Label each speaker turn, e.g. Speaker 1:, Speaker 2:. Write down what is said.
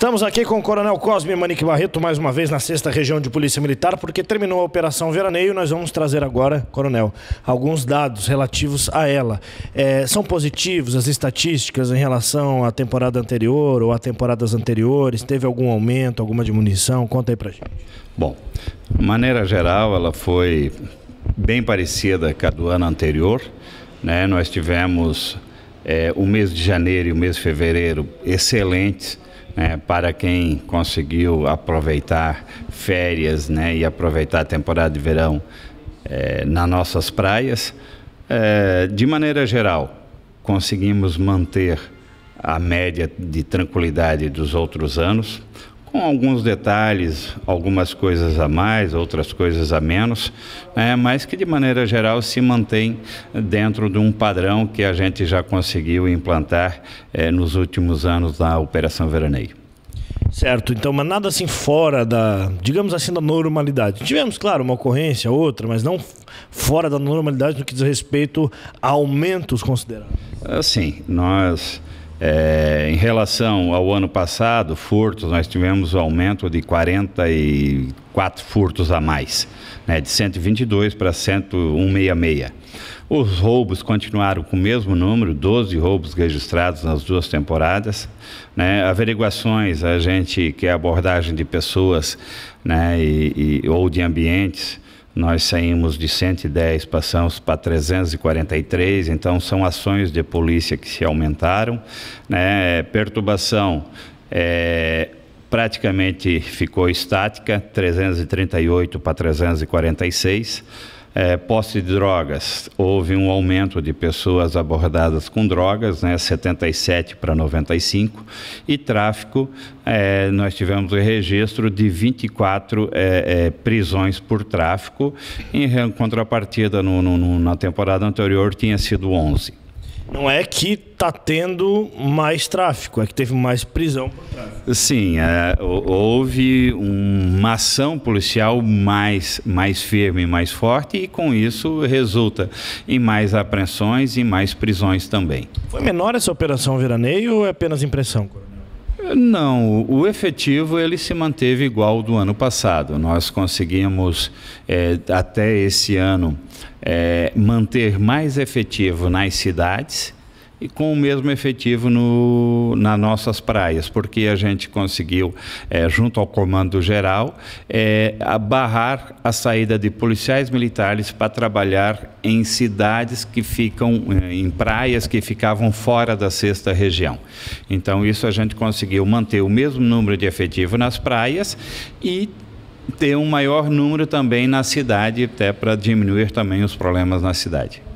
Speaker 1: Estamos aqui com o Coronel Cosme Manique Barreto, mais uma vez na sexta região de Polícia Militar, porque terminou a Operação Veraneio. Nós vamos trazer agora, Coronel, alguns dados relativos a ela. É, são positivos as estatísticas em relação à temporada anterior ou a temporadas anteriores? Teve algum aumento, alguma diminuição? Conta aí pra gente. Bom,
Speaker 2: de maneira geral, ela foi bem parecida com a do ano anterior. Né? Nós tivemos é, o mês de janeiro e o mês de fevereiro excelentes é, para quem conseguiu aproveitar férias né, e aproveitar a temporada de verão é, nas nossas praias. É, de maneira geral, conseguimos manter a média de tranquilidade dos outros anos, com alguns detalhes, algumas coisas a mais, outras coisas a menos, né, mas que de maneira geral se mantém dentro de um padrão que a gente já conseguiu implantar eh, nos últimos anos na Operação Veraneio.
Speaker 1: Certo, então, mas nada assim fora da, digamos assim, da normalidade. Tivemos, claro, uma ocorrência, outra, mas não fora da normalidade no que diz respeito a aumentos considerados.
Speaker 2: Assim, nós é, em relação ao ano passado, furtos, nós tivemos um aumento de 44 furtos a mais, né, de 122 para 166. Os roubos continuaram com o mesmo número, 12 roubos registrados nas duas temporadas. Né, averiguações, a gente quer abordagem de pessoas né, e, e, ou de ambientes nós saímos de 110, passamos para 343, então são ações de polícia que se aumentaram. Né? Perturbação é, praticamente ficou estática, 338 para 346 é, posse de drogas, houve um aumento de pessoas abordadas com drogas, né, 77 para 95, e tráfico, é, nós tivemos o registro de 24 é, é, prisões por tráfico, em contrapartida, no, no, na temporada anterior tinha sido 11.
Speaker 1: Não é que está tendo mais tráfico, é que teve mais prisão por tráfico.
Speaker 2: Sim, é, houve uma ação policial mais, mais firme, mais forte, e com isso resulta em mais apreensões e mais prisões também.
Speaker 1: Foi menor essa operação veraneio ou é apenas impressão, Coronel? Não,
Speaker 2: o efetivo ele se manteve igual do ano passado. Nós conseguimos é, até esse ano é, manter mais efetivo nas cidades e com o mesmo efetivo no, nas nossas praias, porque a gente conseguiu, é, junto ao comando geral, é, eh, barrar a saída de policiais militares para trabalhar em cidades que ficam, eh, em praias que ficavam fora da sexta região. Então, isso a gente conseguiu manter o mesmo número de efetivo nas praias e ter um maior número também na cidade, até para diminuir também os problemas na cidade.